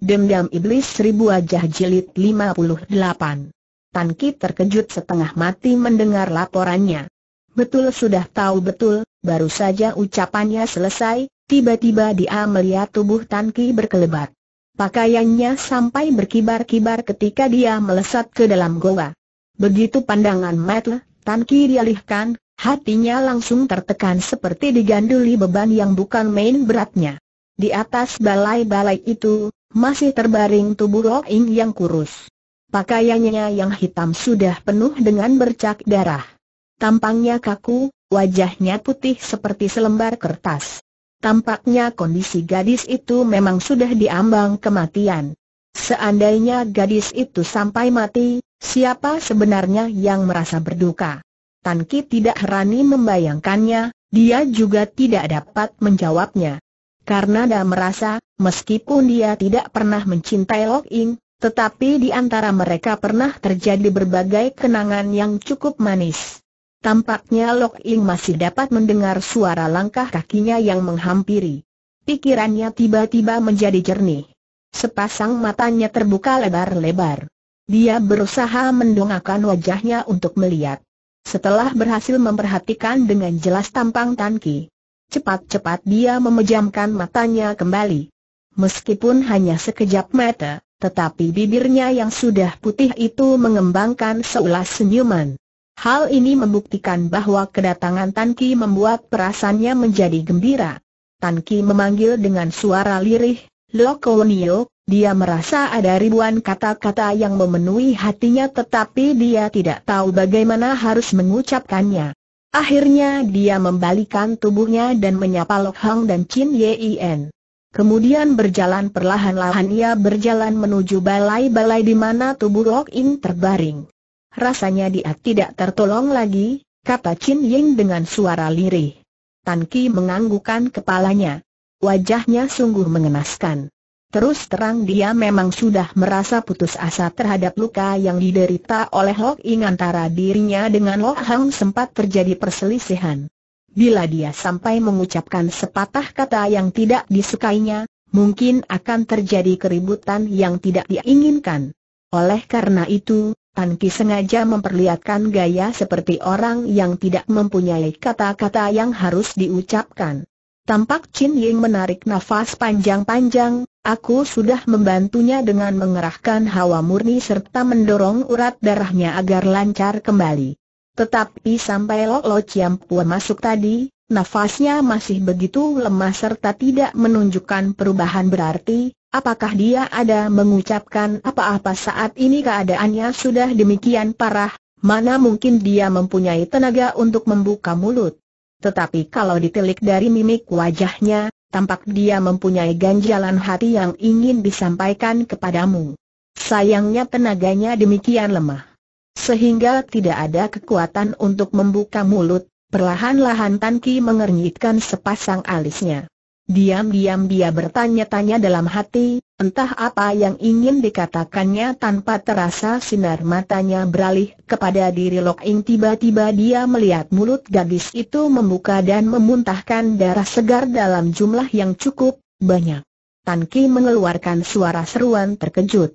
Dendam Iblis Seribu Wajah Jilid 58 Tan Ki terkejut setengah mati mendengar laporannya. Betul sudah tahu betul, baru saja ucapannya selesai, tiba-tiba dia melihat tubuh Tan Ki berkelebat. Pakaiannya sampai berkibar-kibar ketika dia melesat ke dalam goa. Begitu pandangan Matle, Tan Ki dialihkan, hatinya langsung tertekan seperti diganduli beban yang bukan main beratnya. Di atas balai-balai itu, masih terbaring tubuh Roing yang kurus. Pakaiannya yang hitam sudah penuh dengan bercak darah. Tampangnya kaku, wajahnya putih seperti selembar kertas. Tampaknya kondisi gadis itu memang sudah diambang kematian. Seandainya gadis itu sampai mati, siapa sebenarnya yang merasa berduka? Tan tidak herani membayangkannya, dia juga tidak dapat menjawabnya karena dia merasa, meskipun dia tidak pernah mencintai Lok Ing, tetapi di antara mereka pernah terjadi berbagai kenangan yang cukup manis. Tampaknya Lok Ing masih dapat mendengar suara langkah kakinya yang menghampiri. Pikirannya tiba-tiba menjadi jernih. Sepasang matanya terbuka lebar-lebar. Dia berusaha mendongakkan wajahnya untuk melihat. Setelah berhasil memperhatikan dengan jelas tampang Tan Ki, Cepat-cepat dia memejamkan matanya kembali. Meskipun hanya sekejap mata, tetapi bibirnya yang sudah putih itu mengembangkan seulas senyuman. Hal ini membuktikan bahwa kedatangan Tan Ki membuat perasaannya menjadi gembira. Tan Ki memanggil dengan suara lirih, "Lo Lokonio, dia merasa ada ribuan kata-kata yang memenuhi hatinya tetapi dia tidak tahu bagaimana harus mengucapkannya. Akhirnya dia membalikan tubuhnya dan menyapa Lok Hang dan Chin Yien. Kemudian berjalan perlahan-lahan ia berjalan menuju balai-balai di mana tubuh Lok In terbaring. Rasanya dia tidak tertolong lagi, kata Chin Ying dengan suara lirih. Tan Ki menganggukkan kepalanya. Wajahnya sungguh mengenaskan. Terus terang dia memang sudah merasa putus asa terhadap luka yang diderita oleh Hok Ing antara dirinya dengan Lok Hang sempat terjadi perselisihan. Bila dia sampai mengucapkan sepatah kata yang tidak disukainya, mungkin akan terjadi keributan yang tidak diinginkan. Oleh karena itu, Tan Ki sengaja memperlihatkan gaya seperti orang yang tidak mempunyai kata-kata yang harus diucapkan. Tampak Chin Ying menarik nafas panjang-panjang, Aku sudah membantunya dengan mengerahkan hawa murni serta mendorong urat darahnya agar lancar kembali. Tetapi sampai Lo Lo Pua masuk tadi, nafasnya masih begitu lemah serta tidak menunjukkan perubahan berarti, apakah dia ada mengucapkan apa-apa saat ini keadaannya sudah demikian parah, mana mungkin dia mempunyai tenaga untuk membuka mulut. Tetapi kalau ditelik dari mimik wajahnya, tampak dia mempunyai ganjalan hati yang ingin disampaikan kepadamu. Sayangnya tenaganya demikian lemah. Sehingga tidak ada kekuatan untuk membuka mulut, perlahan-lahan Tan Ki mengernyitkan sepasang alisnya. Diam-diam dia bertanya-tanya dalam hati, entah apa yang ingin dikatakannya tanpa terasa sinar matanya beralih kepada diri Lok Ing tiba-tiba dia melihat mulut gadis itu membuka dan memuntahkan darah segar dalam jumlah yang cukup banyak. Tan Ki mengeluarkan suara seruan terkejut.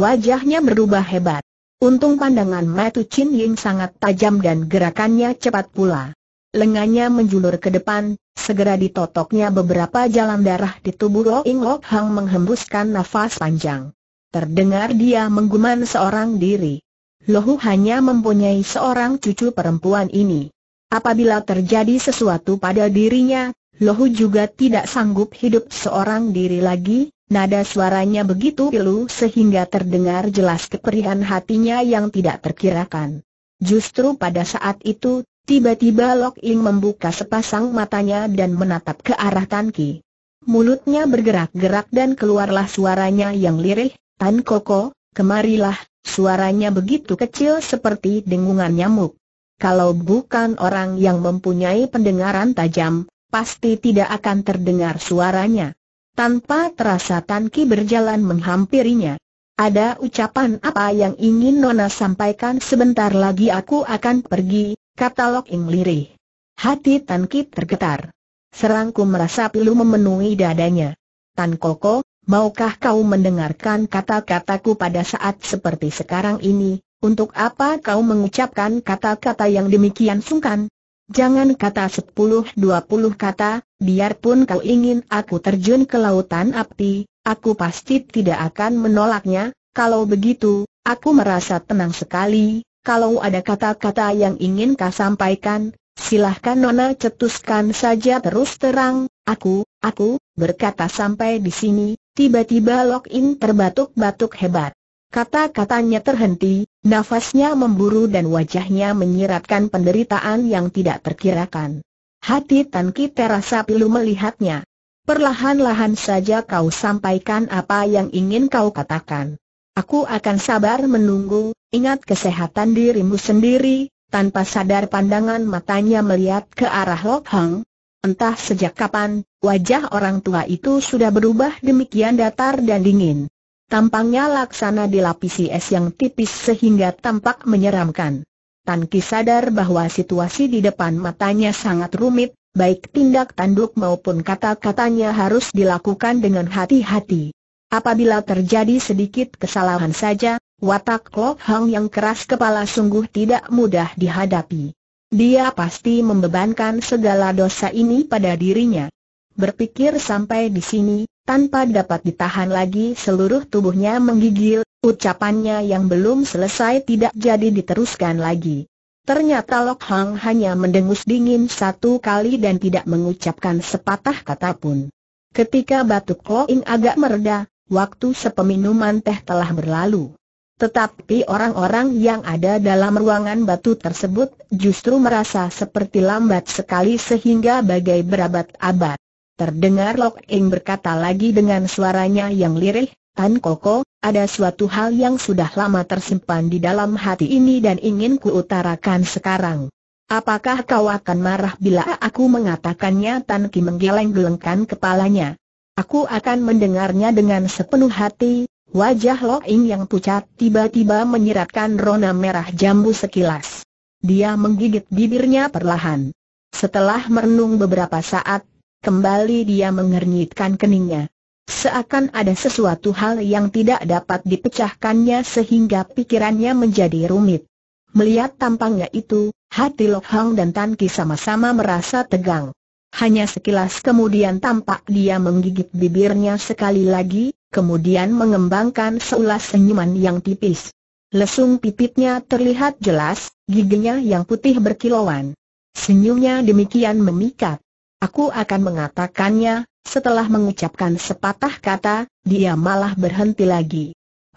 Wajahnya berubah hebat. Untung pandangan Matu Chin Ying sangat tajam dan gerakannya cepat pula. Lengannya menjulur ke depan, segera ditotoknya beberapa jalan darah di tubuh Lo Ing Lok Hang menghembuskan nafas panjang. Terdengar dia mengguman seorang diri. Lohu hanya mempunyai seorang cucu perempuan ini. Apabila terjadi sesuatu pada dirinya, Lohu juga tidak sanggup hidup seorang diri lagi, nada suaranya begitu pilu sehingga terdengar jelas keperihan hatinya yang tidak terkirakan. Justru pada saat itu, Tiba-tiba Lok Ing membuka sepasang matanya dan menatap ke arah Tan Ki. Mulutnya bergerak-gerak dan keluarlah suaranya yang lirih, Tan Koko, kemarilah, suaranya begitu kecil seperti dengungan nyamuk. Kalau bukan orang yang mempunyai pendengaran tajam, pasti tidak akan terdengar suaranya. Tanpa terasa Tan Ki berjalan menghampirinya. Ada ucapan apa yang ingin Nona sampaikan sebentar lagi aku akan pergi, kata Lok Ing lirih. Hati Tan Kit tergetar. Serangku merasa pilu memenuhi dadanya. Tan Koko, maukah kau mendengarkan kata-kataku pada saat seperti sekarang ini, untuk apa kau mengucapkan kata-kata yang demikian sungkan? Jangan kata sepuluh, dua puluh kata, biarpun kau ingin aku terjun ke lautan api, aku pasti tidak akan menolaknya, kalau begitu, aku merasa tenang sekali, kalau ada kata-kata yang ingin kau sampaikan, silahkan Nona cetuskan saja terus terang, aku, aku, berkata sampai di sini, tiba-tiba Lok In terbatuk-batuk hebat. Kata-katanya terhenti, nafasnya memburu dan wajahnya menyiratkan penderitaan yang tidak terkirakan. Hati Tan Ki terasa pilu melihatnya. Perlahan-lahan saja kau sampaikan apa yang ingin kau katakan. Aku akan sabar menunggu, ingat kesehatan dirimu sendiri, tanpa sadar pandangan matanya melihat ke arah Lok Hang. Entah sejak kapan, wajah orang tua itu sudah berubah demikian datar dan dingin. Tampangnya laksana dilapisi es yang tipis sehingga tampak menyeramkan. Tan sadar bahwa situasi di depan matanya sangat rumit, baik tindak tanduk maupun kata-katanya harus dilakukan dengan hati-hati. Apabila terjadi sedikit kesalahan saja, watak Lok Hang yang keras kepala sungguh tidak mudah dihadapi. Dia pasti membebankan segala dosa ini pada dirinya. Berpikir sampai di sini, tanpa dapat ditahan lagi seluruh tubuhnya menggigil, ucapannya yang belum selesai tidak jadi diteruskan lagi. Ternyata Lok Hang hanya mendengus dingin satu kali dan tidak mengucapkan sepatah kata pun. Ketika batuk Ing agak mereda, waktu sepeminuman teh telah berlalu. Tetapi orang-orang yang ada dalam ruangan batu tersebut justru merasa seperti lambat sekali sehingga bagai berabad-abad. Terdengar Lok Ing berkata lagi dengan suaranya yang lirih, Tan Koko, ada suatu hal yang sudah lama tersimpan di dalam hati ini dan ingin kuutarakan sekarang. Apakah kau akan marah bila aku mengatakannya Tan Ki menggeleng-gelengkan kepalanya? Aku akan mendengarnya dengan sepenuh hati, wajah Lo Ing yang pucat tiba-tiba menyiratkan rona merah jambu sekilas. Dia menggigit bibirnya perlahan. Setelah merenung beberapa saat, kembali dia mengernyitkan keningnya. Seakan ada sesuatu hal yang tidak dapat dipecahkannya sehingga pikirannya menjadi rumit. Melihat tampangnya itu, hati Lok Hang dan Tan Ki sama-sama merasa tegang. Hanya sekilas kemudian tampak dia menggigit bibirnya sekali lagi, kemudian mengembangkan seulas senyuman yang tipis. Lesung pipitnya terlihat jelas, giginya yang putih berkilauan. Senyumnya demikian memikat. Aku akan mengatakannya, setelah mengucapkan sepatah kata, dia malah berhenti lagi.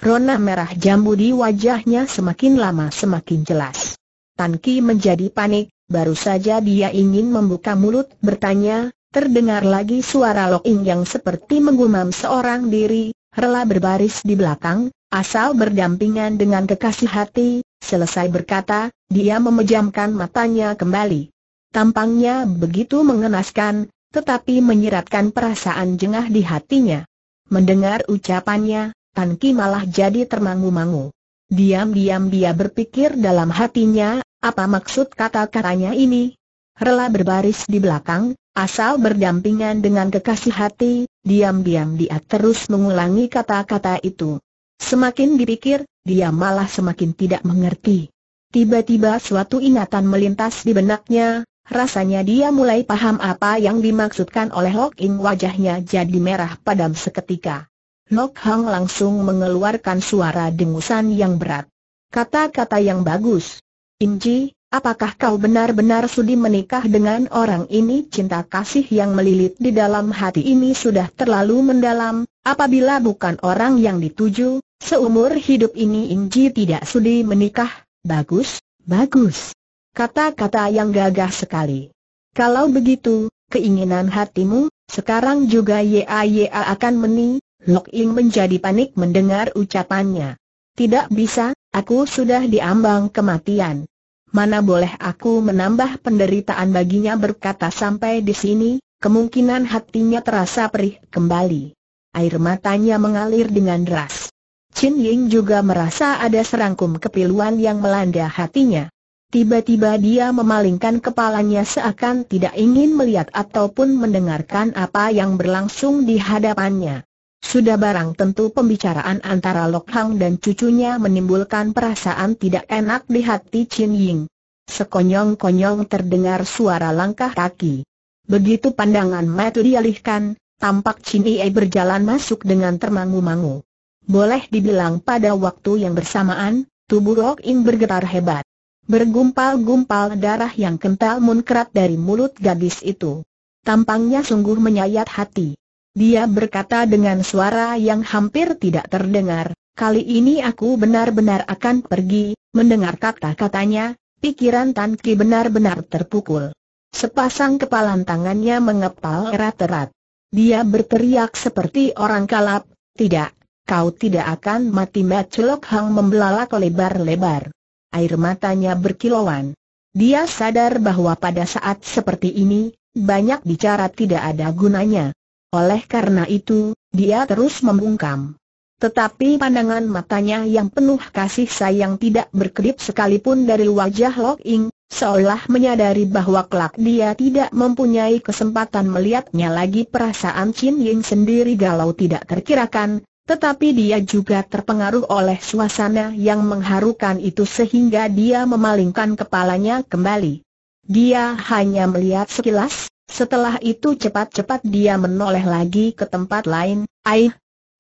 Rona merah jambu di wajahnya semakin lama semakin jelas. Tan Ki menjadi panik, baru saja dia ingin membuka mulut bertanya, terdengar lagi suara Lok Ing yang seperti menggumam seorang diri, rela berbaris di belakang, asal berdampingan dengan kekasih hati, selesai berkata, dia memejamkan matanya kembali. Tampangnya begitu mengenaskan, tetapi menyiratkan perasaan jengah di hatinya. Mendengar ucapannya, Tan Ki malah jadi termangu-mangu. Diam-diam dia berpikir dalam hatinya, apa maksud kata-katanya ini? Rela berbaris di belakang, asal berdampingan dengan kekasih hati, diam-diam dia terus mengulangi kata-kata itu. Semakin dipikir, dia malah semakin tidak mengerti. Tiba-tiba suatu ingatan melintas di benaknya, Rasanya dia mulai paham apa yang dimaksudkan oleh Lok Ing wajahnya jadi merah padam seketika. Lok Hang langsung mengeluarkan suara dengusan yang berat. Kata-kata yang bagus. Inji, apakah kau benar-benar sudi menikah dengan orang ini? Cinta kasih yang melilit di dalam hati ini sudah terlalu mendalam, apabila bukan orang yang dituju, seumur hidup ini Inji tidak sudi menikah. Bagus, bagus. Kata-kata yang gagah sekali. Kalau begitu, keinginan hatimu, sekarang juga YAYA akan meni, Lok Ing menjadi panik mendengar ucapannya. Tidak bisa, aku sudah diambang kematian. Mana boleh aku menambah penderitaan baginya berkata sampai di sini, kemungkinan hatinya terasa perih kembali. Air matanya mengalir dengan deras. Chin Ying juga merasa ada serangkum kepiluan yang melanda hatinya. Tiba-tiba dia memalingkan kepalanya seakan tidak ingin melihat ataupun mendengarkan apa yang berlangsung di hadapannya. Sudah barang tentu pembicaraan antara Lok Hang dan cucunya menimbulkan perasaan tidak enak di hati Chin Ying. Sekonyong-konyong terdengar suara langkah kaki. Begitu pandangan Matt dialihkan, tampak Chin Ying berjalan masuk dengan termangu-mangu. Boleh dibilang pada waktu yang bersamaan, tubuh Lok In bergetar hebat. Bergumpal-gumpal darah yang kental munkrat dari mulut gadis itu. Tampangnya sungguh menyayat hati. Dia berkata dengan suara yang hampir tidak terdengar, kali ini aku benar-benar akan pergi, mendengar kata-katanya, pikiran Tan Ki benar-benar terpukul. Sepasang kepalan tangannya mengepal erat-erat. Dia berteriak seperti orang kalap, tidak, kau tidak akan mati Mat Hang membelalak lebar-lebar air matanya berkilauan. Dia sadar bahwa pada saat seperti ini, banyak bicara tidak ada gunanya. Oleh karena itu, dia terus membungkam. Tetapi pandangan matanya yang penuh kasih sayang tidak berkedip sekalipun dari wajah Lok Ing, seolah menyadari bahwa kelak dia tidak mempunyai kesempatan melihatnya lagi perasaan Chin Ying sendiri galau tidak terkirakan, tetapi dia juga terpengaruh oleh suasana yang mengharukan itu sehingga dia memalingkan kepalanya kembali. Dia hanya melihat sekilas, setelah itu cepat-cepat dia menoleh lagi ke tempat lain, aih.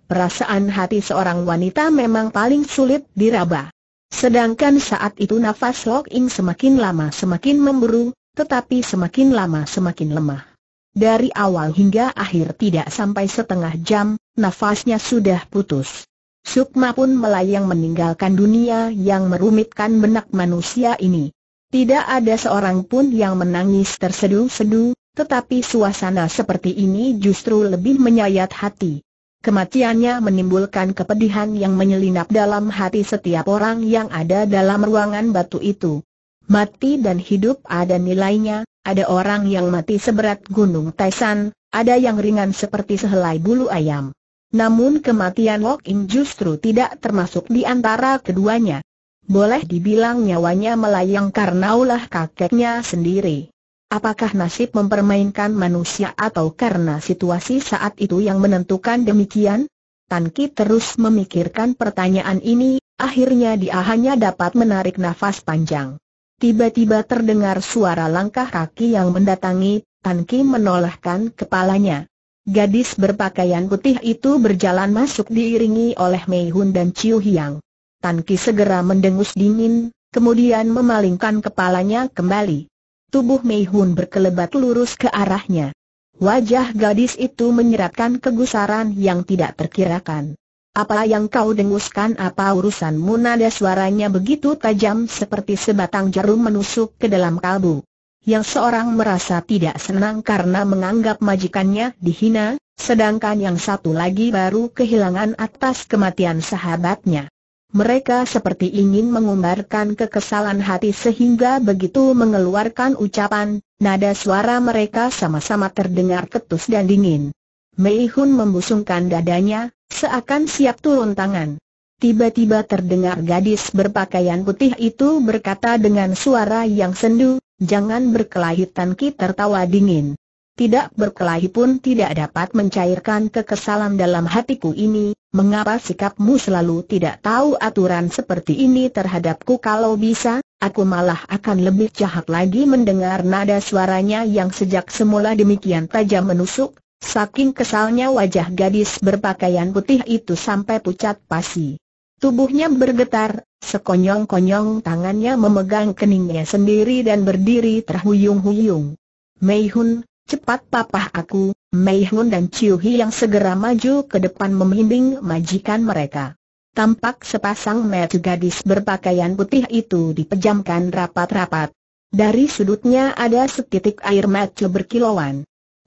Perasaan hati seorang wanita memang paling sulit diraba. Sedangkan saat itu nafas Lok Ing semakin lama semakin memburu, tetapi semakin lama semakin lemah. Dari awal hingga akhir tidak sampai setengah jam, nafasnya sudah putus. Sukma pun melayang meninggalkan dunia yang merumitkan benak manusia ini. Tidak ada seorang pun yang menangis terseduh sedu tetapi suasana seperti ini justru lebih menyayat hati. Kematiannya menimbulkan kepedihan yang menyelinap dalam hati setiap orang yang ada dalam ruangan batu itu. Mati dan hidup ada nilainya, ada orang yang mati seberat gunung Taisan, ada yang ringan seperti sehelai bulu ayam. Namun kematian Wok justru tidak termasuk di antara keduanya. Boleh dibilang nyawanya melayang karena ulah kakeknya sendiri. Apakah nasib mempermainkan manusia atau karena situasi saat itu yang menentukan demikian? Tan Ki terus memikirkan pertanyaan ini, akhirnya dia hanya dapat menarik nafas panjang. Tiba-tiba terdengar suara langkah kaki yang mendatangi, Tan Ki menolehkan kepalanya. Gadis berpakaian putih itu berjalan masuk diiringi oleh Mei Hun dan Chiu Hiang. Tan Ki segera mendengus dingin, kemudian memalingkan kepalanya kembali. Tubuh Mei Hun berkelebat lurus ke arahnya. Wajah gadis itu menyerapkan kegusaran yang tidak terkirakan. Apa yang kau denguskan apa urusanmu nada suaranya begitu tajam seperti sebatang jarum menusuk ke dalam kalbu. Yang seorang merasa tidak senang karena menganggap majikannya dihina, sedangkan yang satu lagi baru kehilangan atas kematian sahabatnya. Mereka seperti ingin mengumbarkan kekesalan hati sehingga begitu mengeluarkan ucapan, nada suara mereka sama-sama terdengar ketus dan dingin. Mei Hun membusungkan dadanya, seakan siap turun tangan. Tiba-tiba terdengar gadis berpakaian putih itu berkata dengan suara yang sendu, jangan berkelahi Tan Ki tertawa dingin. Tidak berkelahi pun tidak dapat mencairkan kekesalan dalam hatiku ini, mengapa sikapmu selalu tidak tahu aturan seperti ini terhadapku kalau bisa, aku malah akan lebih jahat lagi mendengar nada suaranya yang sejak semula demikian tajam menusuk, Saking kesalnya wajah gadis berpakaian putih itu sampai pucat pasi. Tubuhnya bergetar, sekonyong-konyong tangannya memegang keningnya sendiri dan berdiri terhuyung-huyung. Mei Hun, cepat papah aku, Mei Hun dan Chiu Hi yang segera maju ke depan membimbing majikan mereka. Tampak sepasang mata gadis berpakaian putih itu dipejamkan rapat-rapat. Dari sudutnya ada setitik air mata berkilauan.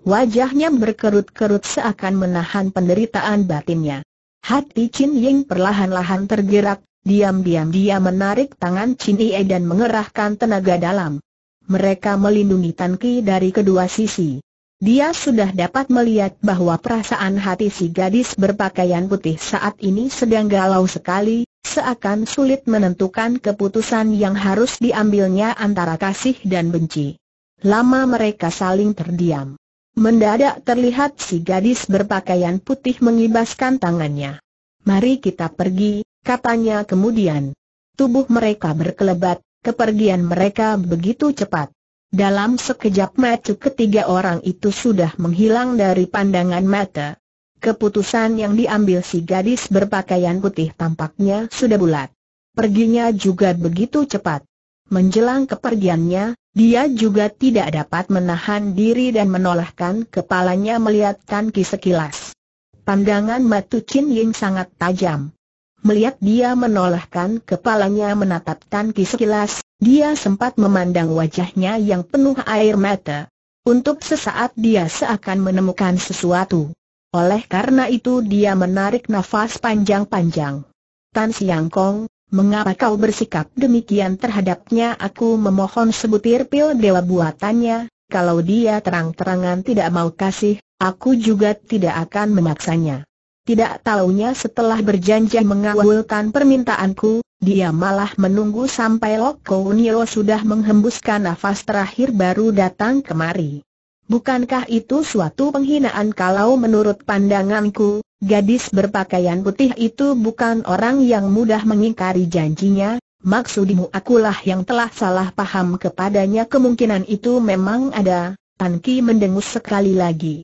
Wajahnya berkerut-kerut seakan menahan penderitaan batinnya. Hati Chin Ying perlahan-lahan tergerak, diam-diam dia menarik tangan Chin Ie dan mengerahkan tenaga dalam. Mereka melindungi Tan Ki dari kedua sisi. Dia sudah dapat melihat bahwa perasaan hati si gadis berpakaian putih saat ini sedang galau sekali, seakan sulit menentukan keputusan yang harus diambilnya antara kasih dan benci. Lama mereka saling terdiam. Mendadak terlihat si gadis berpakaian putih mengibaskan tangannya. Mari kita pergi, katanya kemudian. Tubuh mereka berkelebat, kepergian mereka begitu cepat. Dalam sekejap mata ketiga orang itu sudah menghilang dari pandangan mata. Keputusan yang diambil si gadis berpakaian putih tampaknya sudah bulat. Perginya juga begitu cepat. Menjelang kepergiannya, dia juga tidak dapat menahan diri dan menolakkan kepalanya melihat Tan Ki sekilas. Pandangan Matu Chin Ying sangat tajam. Melihat dia menolakkan kepalanya menatap Tan Ki sekilas, dia sempat memandang wajahnya yang penuh air mata. Untuk sesaat dia seakan menemukan sesuatu. Oleh karena itu dia menarik nafas panjang-panjang. Tan Siang Kong, Mengapa kau bersikap demikian terhadapnya aku memohon sebutir pil dewa buatannya, kalau dia terang-terangan tidak mau kasih, aku juga tidak akan memaksanya. Tidak taunya setelah berjanji mengawalkan permintaanku, dia malah menunggu sampai Loko Niro sudah menghembuskan nafas terakhir baru datang kemari. Bukankah itu suatu penghinaan kalau menurut pandanganku, Gadis berpakaian putih itu bukan orang yang mudah mengingkari janjinya, maksudmu akulah yang telah salah paham kepadanya kemungkinan itu memang ada, Tan Ki mendengus sekali lagi.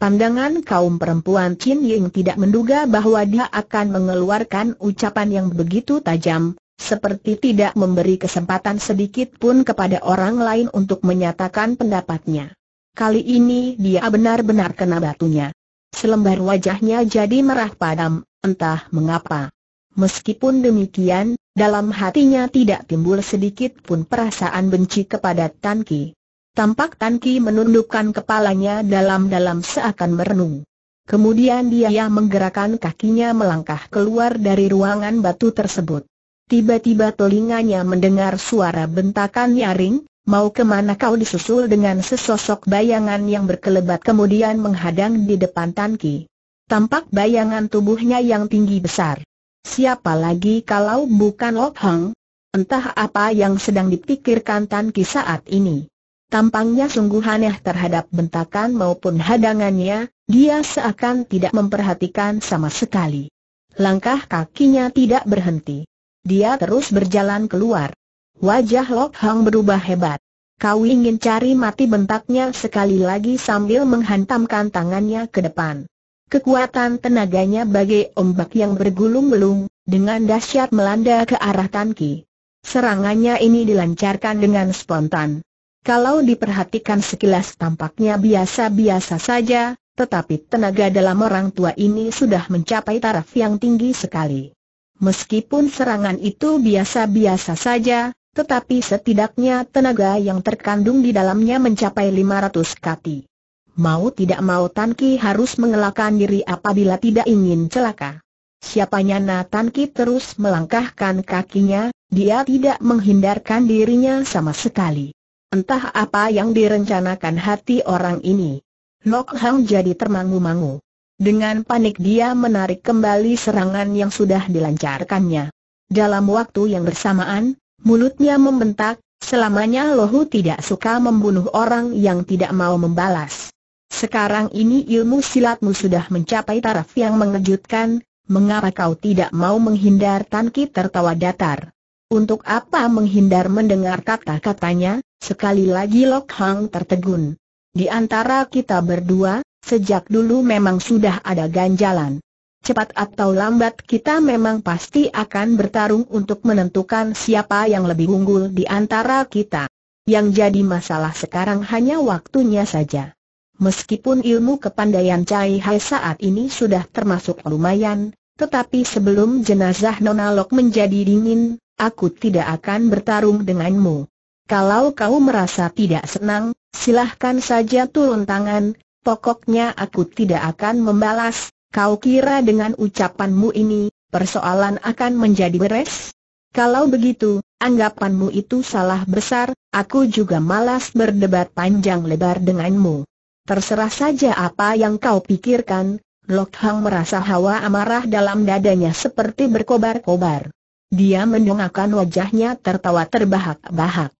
Pandangan kaum perempuan Chin Ying tidak menduga bahwa dia akan mengeluarkan ucapan yang begitu tajam, seperti tidak memberi kesempatan sedikit pun kepada orang lain untuk menyatakan pendapatnya. Kali ini dia benar-benar kena batunya. Selembar wajahnya jadi merah padam, entah mengapa. Meskipun demikian, dalam hatinya tidak timbul sedikit pun perasaan benci kepada Tanki. Tampak Tanki menundukkan kepalanya dalam-dalam seakan merenung. Kemudian dia menggerakkan kakinya melangkah keluar dari ruangan batu tersebut. Tiba-tiba telinganya mendengar suara bentakan nyaring, mau kemana kau disusul dengan sesosok bayangan yang berkelebat kemudian menghadang di depan Tan Tampak bayangan tubuhnya yang tinggi besar. Siapa lagi kalau bukan Lok Hang? Entah apa yang sedang dipikirkan Tan saat ini. Tampangnya sungguh aneh terhadap bentakan maupun hadangannya, dia seakan tidak memperhatikan sama sekali. Langkah kakinya tidak berhenti. Dia terus berjalan keluar. Wajah Lok Hang berubah hebat. Kau ingin cari mati bentaknya sekali lagi sambil menghantamkan tangannya ke depan. Kekuatan tenaganya bagai ombak yang bergulung-gulung, dengan dahsyat melanda ke arah Tan Serangannya ini dilancarkan dengan spontan. Kalau diperhatikan sekilas tampaknya biasa-biasa saja, tetapi tenaga dalam orang tua ini sudah mencapai taraf yang tinggi sekali. Meskipun serangan itu biasa-biasa saja, tetapi setidaknya tenaga yang terkandung di dalamnya mencapai 500 kati. Mau tidak mau Tan Ki harus mengelakkan diri apabila tidak ingin celaka. Siapanya Na Tan Ki terus melangkahkan kakinya, dia tidak menghindarkan dirinya sama sekali. Entah apa yang direncanakan hati orang ini. Lok Hang jadi termangu-mangu. Dengan panik dia menarik kembali serangan yang sudah dilancarkannya. Dalam waktu yang bersamaan, mulutnya membentak, selamanya Lohu tidak suka membunuh orang yang tidak mau membalas. Sekarang ini ilmu silatmu sudah mencapai taraf yang mengejutkan, mengapa kau tidak mau menghindar Tan Ki tertawa datar? Untuk apa menghindar mendengar kata-katanya, sekali lagi Lok Hang tertegun. Di antara kita berdua, sejak dulu memang sudah ada ganjalan cepat atau lambat kita memang pasti akan bertarung untuk menentukan siapa yang lebih unggul di antara kita. Yang jadi masalah sekarang hanya waktunya saja. Meskipun ilmu kepandaian Cai Hai saat ini sudah termasuk lumayan, tetapi sebelum jenazah Nona Lok menjadi dingin, aku tidak akan bertarung denganmu. Kalau kau merasa tidak senang, silahkan saja turun tangan, pokoknya aku tidak akan membalas, Kau kira dengan ucapanmu ini, persoalan akan menjadi beres? Kalau begitu, anggapanmu itu salah besar, aku juga malas berdebat panjang lebar denganmu. Terserah saja apa yang kau pikirkan, Lok Hang merasa hawa amarah dalam dadanya seperti berkobar-kobar. Dia mendongakkan wajahnya tertawa terbahak-bahak.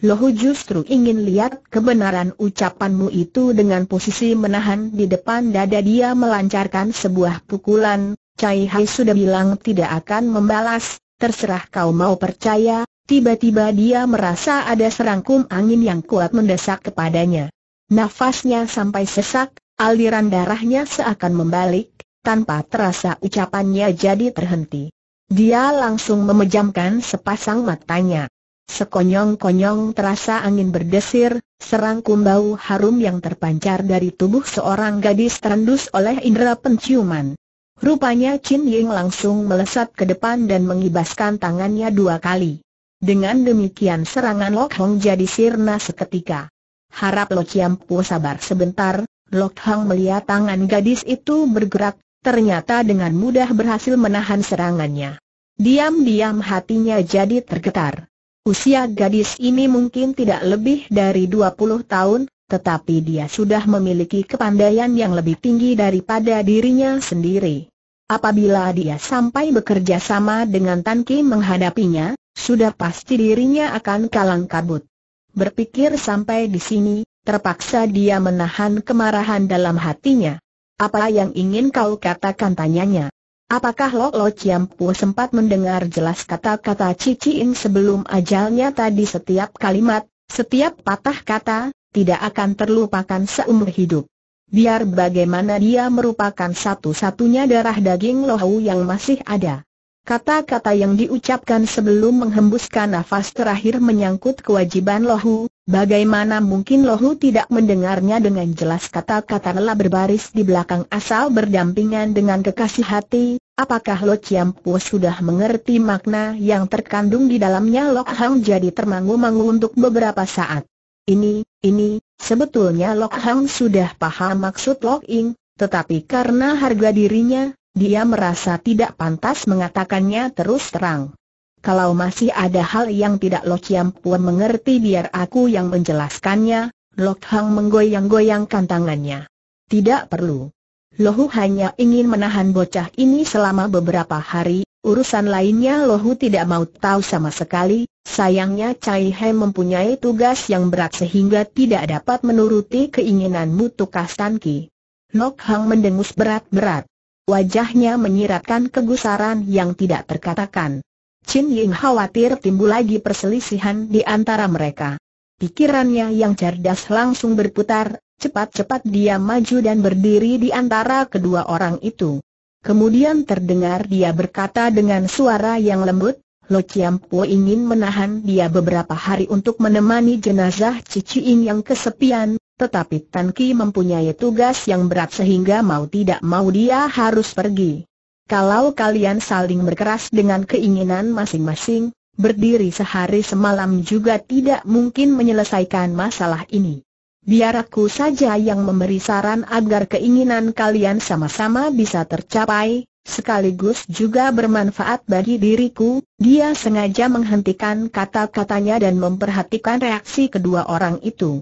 Lohu justru ingin lihat kebenaran ucapanmu itu dengan posisi menahan di depan dada dia melancarkan sebuah pukulan. Cai Hai sudah bilang tidak akan membalas, terserah kau mau percaya, tiba-tiba dia merasa ada serangkum angin yang kuat mendesak kepadanya. Nafasnya sampai sesak, aliran darahnya seakan membalik, tanpa terasa ucapannya jadi terhenti. Dia langsung memejamkan sepasang matanya. Sekonyong-konyong terasa angin berdesir, serangkum bau harum yang terpancar dari tubuh seorang gadis terendus oleh indera penciuman. Rupanya Chin Ying langsung melesat ke depan dan mengibaskan tangannya dua kali. Dengan demikian serangan Lok Hong jadi sirna seketika. Harap Lok Chiam Pu sabar sebentar, Lok Hong melihat tangan gadis itu bergerak, ternyata dengan mudah berhasil menahan serangannya. Diam-diam hatinya jadi tergetar. Usia gadis ini mungkin tidak lebih dari 20 tahun, tetapi dia sudah memiliki kepandaian yang lebih tinggi daripada dirinya sendiri. Apabila dia sampai bekerja sama dengan Tan Ki menghadapinya, sudah pasti dirinya akan kalang kabut. Berpikir sampai di sini, terpaksa dia menahan kemarahan dalam hatinya. Apa yang ingin kau katakan tanyanya? Apakah Lo Lo Ciampu sempat mendengar jelas kata-kata Ciciin sebelum ajalnya tadi setiap kalimat, setiap patah kata, tidak akan terlupakan seumur hidup. Biar bagaimana dia merupakan satu-satunya darah daging Lohau yang masih ada. Kata-kata yang diucapkan sebelum menghembuskan nafas terakhir menyangkut kewajiban Lohu, bagaimana mungkin Lohu tidak mendengarnya dengan jelas kata-kata lelah berbaris di belakang asal berdampingan dengan kekasih hati, apakah Lo Chiampu sudah mengerti makna yang terkandung di dalamnya Lok Hang jadi termangu-mangu untuk beberapa saat. Ini, ini, sebetulnya Lok Hang sudah paham maksud Lok Ing, tetapi karena harga dirinya, dia merasa tidak pantas mengatakannya terus terang. Kalau masih ada hal yang tidak Lo Chiam Puan mengerti biar aku yang menjelaskannya, Lok Hang menggoyang-goyangkan tangannya. Tidak perlu. Lohu hanya ingin menahan bocah ini selama beberapa hari, urusan lainnya Lohu tidak mau tahu sama sekali, sayangnya Cai He mempunyai tugas yang berat sehingga tidak dapat menuruti keinginanmu Tukas Tan Ki. Lok Hang mendengus berat-berat. Wajahnya menyiratkan kegusaran yang tidak terkatakan. Chin Ying khawatir timbul lagi perselisihan di antara mereka. Pikirannya yang cerdas langsung berputar, cepat-cepat dia maju dan berdiri di antara kedua orang itu. Kemudian terdengar dia berkata dengan suara yang lembut, Lo Chiam Po ingin menahan dia beberapa hari untuk menemani jenazah Cici Ing yang kesepian, tetapi Tan Ki mempunyai tugas yang berat sehingga mau tidak mau dia harus pergi. Kalau kalian saling berkeras dengan keinginan masing-masing, berdiri sehari semalam juga tidak mungkin menyelesaikan masalah ini. Biar aku saja yang memberi saran agar keinginan kalian sama-sama bisa tercapai, sekaligus juga bermanfaat bagi diriku, dia sengaja menghentikan kata-katanya dan memperhatikan reaksi kedua orang itu.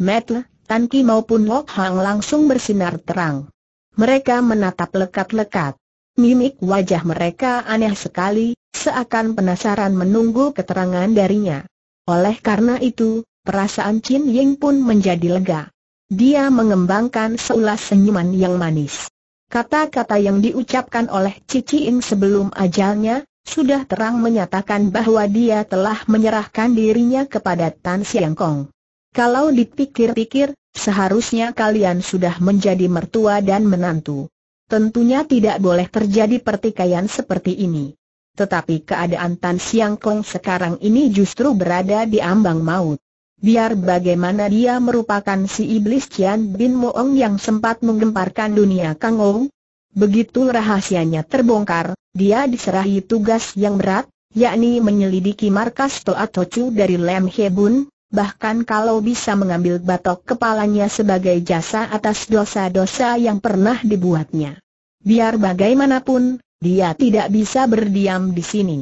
Metle, Tan Ki maupun Wok Hang langsung bersinar terang. Mereka menatap lekat-lekat. Mimik wajah mereka aneh sekali, seakan penasaran menunggu keterangan darinya. Oleh karena itu, perasaan Chin Ying pun menjadi lega. Dia mengembangkan seulas senyuman yang manis. Kata-kata yang diucapkan oleh Cici Ing sebelum ajalnya, sudah terang menyatakan bahwa dia telah menyerahkan dirinya kepada Tan Siang Kong. Kalau dipikir-pikir, Seharusnya kalian sudah menjadi mertua dan menantu. Tentunya tidak boleh terjadi pertikaian seperti ini. Tetapi keadaan Tan Siang Kong sekarang ini justru berada di ambang maut. Biar bagaimana dia merupakan si iblis Cian Bin Moong yang sempat menggemparkan dunia Kang Ou. Begitu rahasianya terbongkar, dia diserahi tugas yang berat, yakni menyelidiki markas Toa Tocu dari Lem Bun bahkan kalau bisa mengambil batok kepalanya sebagai jasa atas dosa-dosa yang pernah dibuatnya. Biar bagaimanapun, dia tidak bisa berdiam di sini.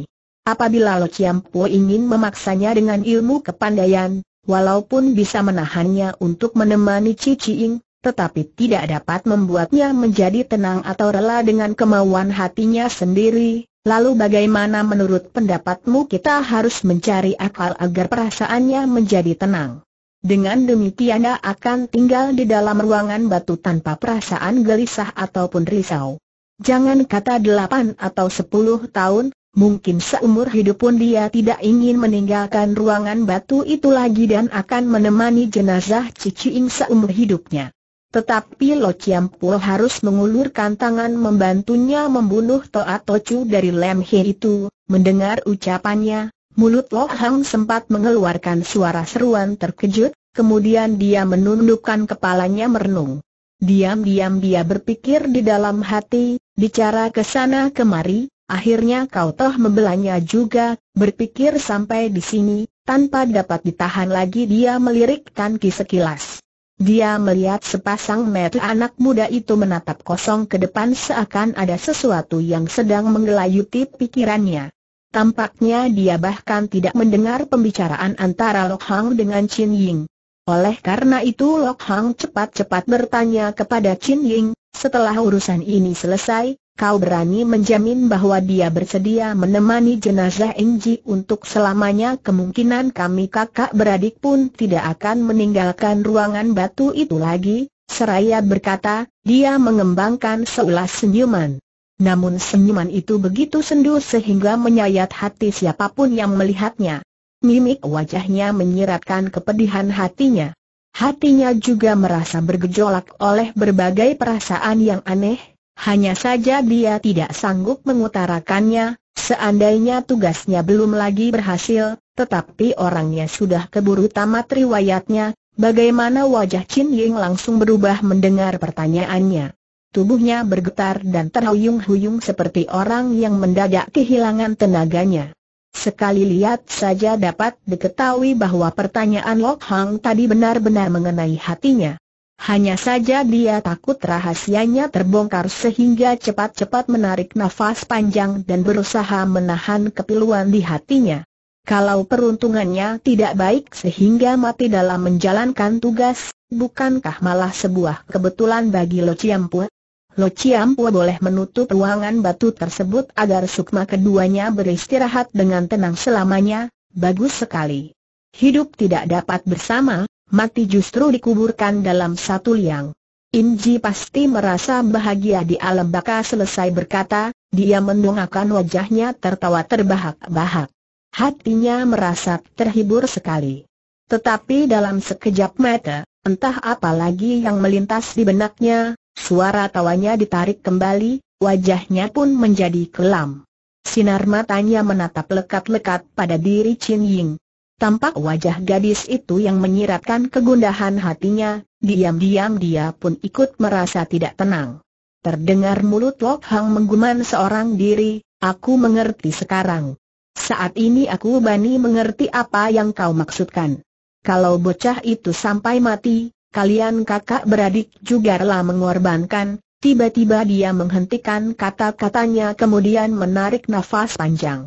Apabila Lo Chiampo ingin memaksanya dengan ilmu kepandaian, walaupun bisa menahannya untuk menemani Cici Ing, tetapi tidak dapat membuatnya menjadi tenang atau rela dengan kemauan hatinya sendiri, Lalu bagaimana menurut pendapatmu kita harus mencari akal agar perasaannya menjadi tenang? Dengan demikian dia akan tinggal di dalam ruangan batu tanpa perasaan gelisah ataupun risau. Jangan kata delapan atau sepuluh tahun, mungkin seumur hidup pun dia tidak ingin meninggalkan ruangan batu itu lagi dan akan menemani jenazah Ciciing seumur hidupnya. Tetapi Lo Chiam Pul harus mengulurkan tangan membantunya membunuh Toa Tocu dari Lem He itu. Mendengar ucapannya, mulut Lo Hang sempat mengeluarkan suara seruan terkejut, kemudian dia menundukkan kepalanya merenung. Diam-diam dia berpikir di dalam hati, bicara ke sana kemari, akhirnya kau toh membelanya juga, berpikir sampai di sini, tanpa dapat ditahan lagi dia melirikkan ki sekilas. Dia melihat sepasang mata anak muda itu menatap kosong ke depan seakan ada sesuatu yang sedang menggelayuti pikirannya. Tampaknya dia bahkan tidak mendengar pembicaraan antara Lok Hang dengan Chin Ying. Oleh karena itu Lok Hang cepat-cepat bertanya kepada Chin Ying, setelah urusan ini selesai, kau berani menjamin bahwa dia bersedia menemani jenazah Engji untuk selamanya kemungkinan kami kakak beradik pun tidak akan meninggalkan ruangan batu itu lagi, seraya berkata, dia mengembangkan seulas senyuman. Namun senyuman itu begitu sendu sehingga menyayat hati siapapun yang melihatnya. Mimik wajahnya menyiratkan kepedihan hatinya. Hatinya juga merasa bergejolak oleh berbagai perasaan yang aneh, hanya saja dia tidak sanggup mengutarakannya, seandainya tugasnya belum lagi berhasil, tetapi orangnya sudah keburu tamat riwayatnya, bagaimana wajah Chin Ying langsung berubah mendengar pertanyaannya. Tubuhnya bergetar dan terhuyung-huyung seperti orang yang mendadak kehilangan tenaganya. Sekali lihat saja dapat diketahui bahwa pertanyaan Lok Hang tadi benar-benar mengenai hatinya. Hanya saja dia takut rahasianya terbongkar sehingga cepat-cepat menarik nafas panjang dan berusaha menahan kepiluan di hatinya. Kalau peruntungannya tidak baik sehingga mati dalam menjalankan tugas, bukankah malah sebuah kebetulan bagi Lo Chiampu? Lo Chiampu boleh menutup ruangan batu tersebut agar sukma keduanya beristirahat dengan tenang selamanya, bagus sekali. Hidup tidak dapat bersama, mati justru dikuburkan dalam satu liang. Inji pasti merasa bahagia di alam baka selesai berkata, dia mendongakkan wajahnya tertawa terbahak-bahak. Hatinya merasa terhibur sekali. Tetapi dalam sekejap mata, entah apa lagi yang melintas di benaknya, suara tawanya ditarik kembali, wajahnya pun menjadi kelam. Sinar matanya menatap lekat-lekat pada diri Chin Ying, Tampak wajah gadis itu yang menyiratkan kegundahan hatinya, diam-diam dia pun ikut merasa tidak tenang. Terdengar mulut Lok Hang mengguman seorang diri, aku mengerti sekarang. Saat ini aku bani mengerti apa yang kau maksudkan. Kalau bocah itu sampai mati, kalian kakak beradik juga rela mengorbankan, tiba-tiba dia menghentikan kata-katanya kemudian menarik nafas panjang.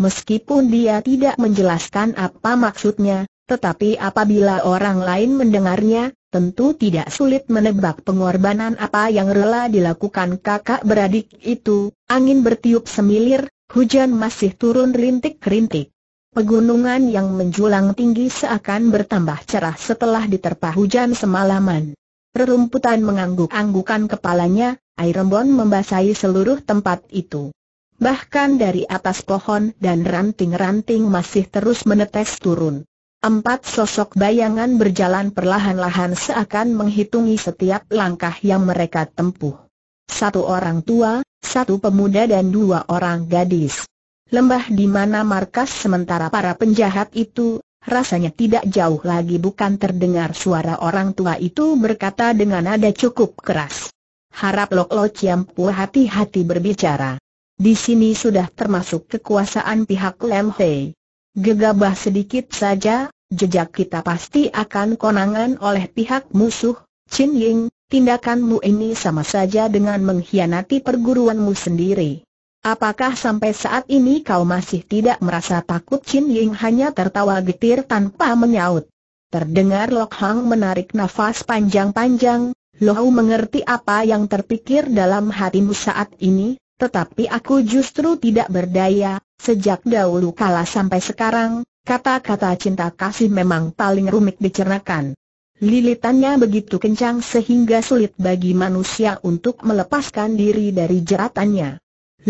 Meskipun dia tidak menjelaskan apa maksudnya, tetapi apabila orang lain mendengarnya, tentu tidak sulit menebak pengorbanan apa yang rela dilakukan kakak beradik itu. Angin bertiup semilir, hujan masih turun rintik-rintik. Pegunungan yang menjulang tinggi seakan bertambah cerah setelah diterpa hujan semalaman. Rerumputan mengangguk-anggukan kepalanya, air embun membasahi seluruh tempat itu bahkan dari atas pohon dan ranting-ranting masih terus menetes turun. Empat sosok bayangan berjalan perlahan-lahan seakan menghitungi setiap langkah yang mereka tempuh. Satu orang tua, satu pemuda dan dua orang gadis. Lembah di mana markas sementara para penjahat itu, rasanya tidak jauh lagi bukan terdengar suara orang tua itu berkata dengan nada cukup keras. Harap Lok Lo Ciampu hati-hati berbicara. Di sini sudah termasuk kekuasaan pihak Lam Hei. Gegabah sedikit saja, jejak kita pasti akan konangan oleh pihak musuh, Chin Ying, tindakanmu ini sama saja dengan mengkhianati perguruanmu sendiri. Apakah sampai saat ini kau masih tidak merasa takut Chin Ying hanya tertawa getir tanpa menyaut? Terdengar Lok Hang menarik nafas panjang-panjang, Lohau mengerti apa yang terpikir dalam hatimu saat ini, tetapi aku justru tidak berdaya, sejak dahulu kala sampai sekarang, kata-kata cinta kasih memang paling rumit dicernakan. Lilitannya begitu kencang sehingga sulit bagi manusia untuk melepaskan diri dari jeratannya.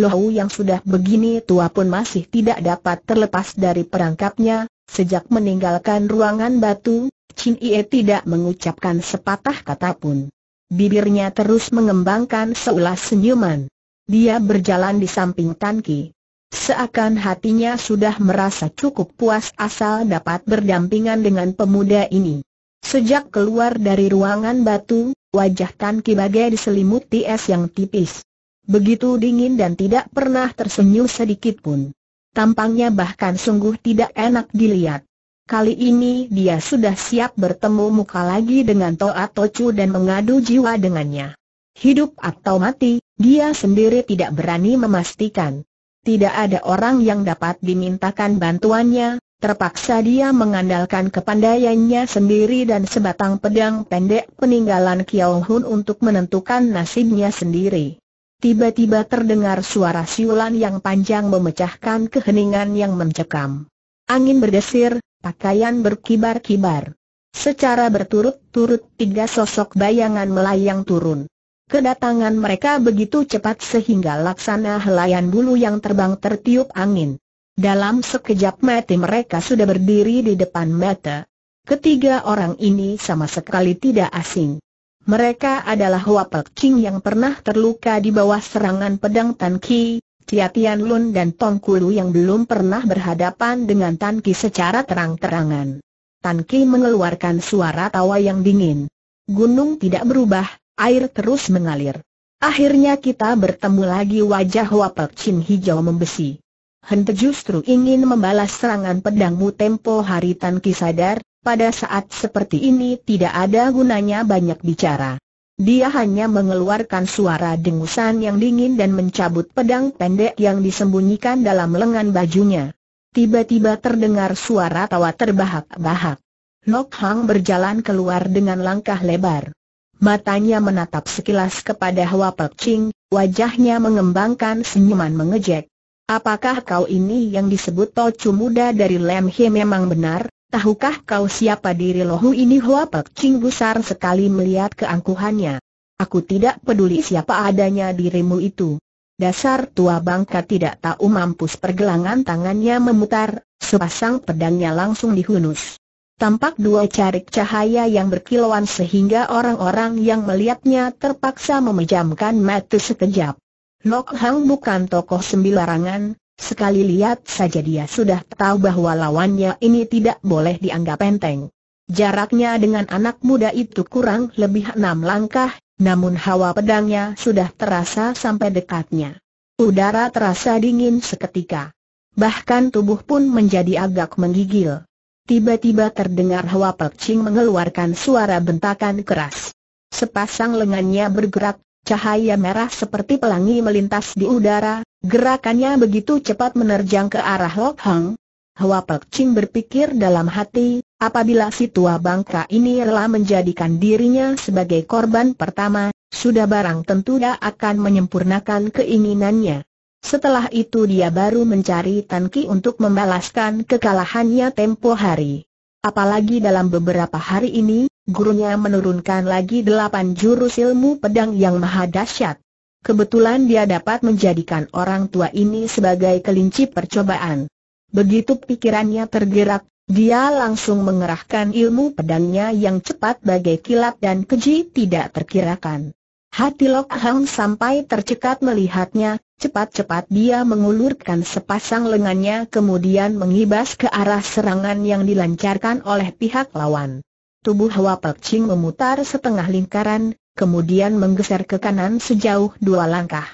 Lohu yang sudah begini tua pun masih tidak dapat terlepas dari perangkapnya, sejak meninggalkan ruangan batu, Chin Ie tidak mengucapkan sepatah kata pun. Bibirnya terus mengembangkan seulas senyuman. Dia berjalan di samping Tan Ki. Seakan hatinya sudah merasa cukup puas asal dapat berdampingan dengan pemuda ini. Sejak keluar dari ruangan batu, wajah Tan Ki bagai diselimuti es yang tipis. Begitu dingin dan tidak pernah tersenyum sedikit pun. Tampangnya bahkan sungguh tidak enak dilihat. Kali ini dia sudah siap bertemu muka lagi dengan Toa Tocu dan mengadu jiwa dengannya hidup atau mati, dia sendiri tidak berani memastikan. Tidak ada orang yang dapat dimintakan bantuannya, terpaksa dia mengandalkan kepandaiannya sendiri dan sebatang pedang pendek peninggalan Kiao Hun untuk menentukan nasibnya sendiri. Tiba-tiba terdengar suara siulan yang panjang memecahkan keheningan yang mencekam. Angin berdesir, pakaian berkibar-kibar. Secara berturut-turut tiga sosok bayangan melayang turun. Kedatangan mereka begitu cepat sehingga laksana helayan bulu yang terbang tertiup angin. Dalam sekejap mata mereka sudah berdiri di depan mata. Ketiga orang ini sama sekali tidak asing. Mereka adalah Wapak King yang pernah terluka di bawah serangan pedang Tan Ki, Tia Tian Lun dan Tong Kulu yang belum pernah berhadapan dengan Tan Ki secara terang-terangan. Tan Ki mengeluarkan suara tawa yang dingin. Gunung tidak berubah, air terus mengalir. Akhirnya kita bertemu lagi wajah wapak Chin hijau membesi. Hente justru ingin membalas serangan pedangmu tempo hari Tan Ki sadar, pada saat seperti ini tidak ada gunanya banyak bicara. Dia hanya mengeluarkan suara dengusan yang dingin dan mencabut pedang pendek yang disembunyikan dalam lengan bajunya. Tiba-tiba terdengar suara tawa terbahak-bahak. Nok Hang berjalan keluar dengan langkah lebar. Matanya menatap sekilas kepada Hua Pek Ching, wajahnya mengembangkan senyuman mengejek. Apakah kau ini yang disebut tocu muda dari Lem He memang benar? Tahukah kau siapa diri lohu ini Hua Pek Ching gusar sekali melihat keangkuhannya. Aku tidak peduli siapa adanya dirimu itu. Dasar tua bangka tidak tahu mampus pergelangan tangannya memutar, sepasang pedangnya langsung dihunus tampak dua carik cahaya yang berkilauan sehingga orang-orang yang melihatnya terpaksa memejamkan mata sekejap. Lok Hang bukan tokoh sembilarangan, sekali lihat saja dia sudah tahu bahwa lawannya ini tidak boleh dianggap enteng. Jaraknya dengan anak muda itu kurang lebih enam langkah, namun hawa pedangnya sudah terasa sampai dekatnya. Udara terasa dingin seketika. Bahkan tubuh pun menjadi agak menggigil. Tiba-tiba terdengar Pek Ching mengeluarkan suara bentakan keras. Sepasang lengannya bergerak, cahaya merah seperti pelangi melintas di udara, gerakannya begitu cepat menerjang ke arah Lok Hang. Hwa Ching berpikir dalam hati, apabila si tua bangka ini rela menjadikan dirinya sebagai korban pertama, sudah barang tentu dia akan menyempurnakan keinginannya. Setelah itu dia baru mencari Tan untuk membalaskan kekalahannya tempo hari. Apalagi dalam beberapa hari ini, gurunya menurunkan lagi delapan jurus ilmu pedang yang maha dahsyat. Kebetulan dia dapat menjadikan orang tua ini sebagai kelinci percobaan. Begitu pikirannya tergerak, dia langsung mengerahkan ilmu pedangnya yang cepat bagai kilat dan keji tidak terkirakan. Hati Lok Hang sampai tercekat melihatnya, Cepat-cepat dia mengulurkan sepasang lengannya kemudian mengibas ke arah serangan yang dilancarkan oleh pihak lawan. Tubuh Hua Pek Ching memutar setengah lingkaran, kemudian menggeser ke kanan sejauh dua langkah.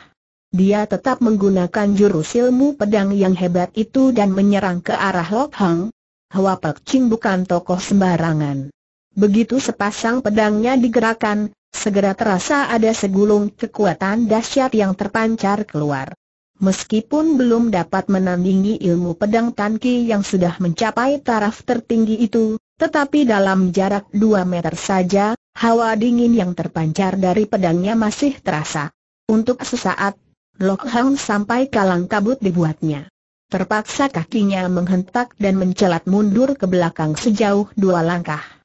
Dia tetap menggunakan jurus ilmu pedang yang hebat itu dan menyerang ke arah Lok Hang. Hua Pek Ching bukan tokoh sembarangan. Begitu sepasang pedangnya digerakkan, segera terasa ada segulung kekuatan dahsyat yang terpancar keluar. Meskipun belum dapat menandingi ilmu pedang Tanki yang sudah mencapai taraf tertinggi itu, tetapi dalam jarak dua meter saja, hawa dingin yang terpancar dari pedangnya masih terasa. Untuk sesaat, Lok Hang sampai kalang kabut dibuatnya. Terpaksa kakinya menghentak dan mencelat mundur ke belakang sejauh dua langkah.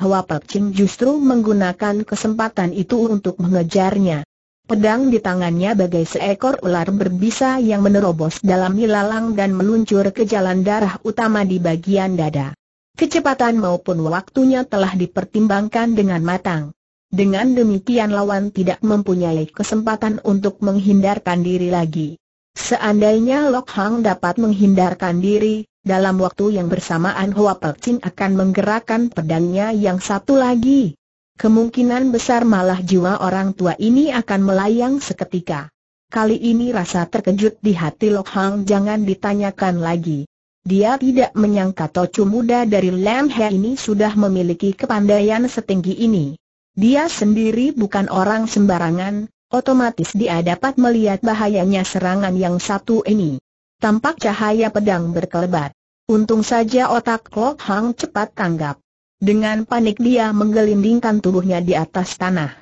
Pek Pekcing justru menggunakan kesempatan itu untuk mengejarnya. Pedang di tangannya bagai seekor ular berbisa yang menerobos dalam hilalang dan meluncur ke jalan darah utama di bagian dada. Kecepatan maupun waktunya telah dipertimbangkan dengan matang. Dengan demikian lawan tidak mempunyai kesempatan untuk menghindarkan diri lagi. Seandainya Lok Hang dapat menghindarkan diri, dalam waktu yang bersamaan Hoa Pek akan menggerakkan pedangnya yang satu lagi. Kemungkinan besar malah jiwa orang tua ini akan melayang seketika. Kali ini rasa terkejut di hati Lok Hang jangan ditanyakan lagi. Dia tidak menyangka tocu muda dari Lam He ini sudah memiliki kepandaian setinggi ini. Dia sendiri bukan orang sembarangan, otomatis dia dapat melihat bahayanya serangan yang satu ini. Tampak cahaya pedang berkelebat. Untung saja otak Lok Hang cepat tanggap. Dengan panik dia menggelindingkan tubuhnya di atas tanah.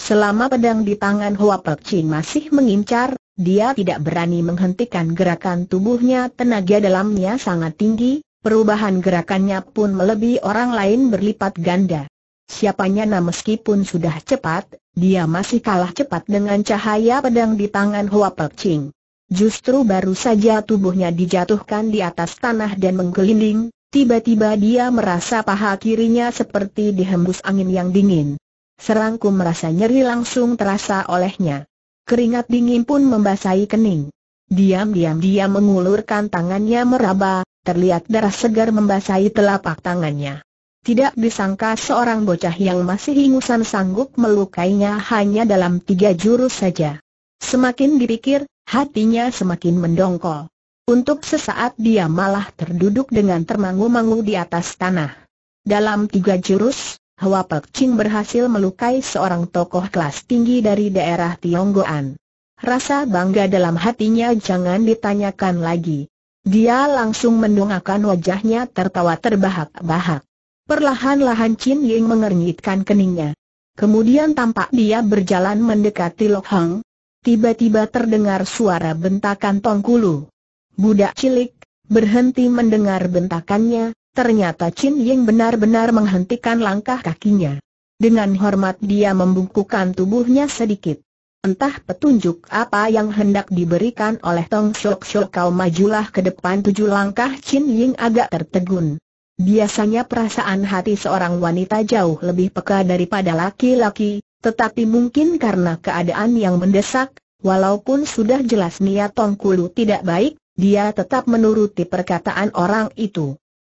Selama pedang di tangan Hua Pek Chin masih mengincar, dia tidak berani menghentikan gerakan tubuhnya tenaga dalamnya sangat tinggi, perubahan gerakannya pun melebihi orang lain berlipat ganda. Siapanya nah meskipun sudah cepat, dia masih kalah cepat dengan cahaya pedang di tangan Hua Pek Ching. Justru baru saja tubuhnya dijatuhkan di atas tanah dan menggelinding, tiba-tiba dia merasa paha kirinya seperti dihembus angin yang dingin. Serangkum merasa nyeri langsung terasa olehnya. Keringat dingin pun membasahi kening. Diam-diam dia mengulurkan tangannya meraba, terlihat darah segar membasahi telapak tangannya. Tidak disangka seorang bocah yang masih ingusan sanggup melukainya hanya dalam tiga jurus saja. Semakin dipikir, hatinya semakin mendongkol. Untuk sesaat dia malah terduduk dengan termangu-mangu di atas tanah. Dalam tiga jurus, hua Pek Ching berhasil melukai seorang tokoh kelas tinggi dari daerah Tionggoan. Rasa bangga dalam hatinya jangan ditanyakan lagi. Dia langsung mendongakkan wajahnya tertawa terbahak-bahak. Perlahan-lahan Chin Ying mengernyitkan keningnya. Kemudian tampak dia berjalan mendekati Lok Hang, tiba-tiba terdengar suara bentakan Tongkulu. Budak cilik, berhenti mendengar bentakannya, ternyata Chin Ying benar-benar menghentikan langkah kakinya. Dengan hormat dia membungkukkan tubuhnya sedikit. Entah petunjuk apa yang hendak diberikan oleh Tong Shok Shok kau majulah ke depan tujuh langkah Chin Ying agak tertegun. Biasanya perasaan hati seorang wanita jauh lebih peka daripada laki-laki, tetapi mungkin karena keadaan yang mendesak, walaupun sudah jelas niat Tongkulu tidak baik, dia tetap menuruti perkataan orang itu.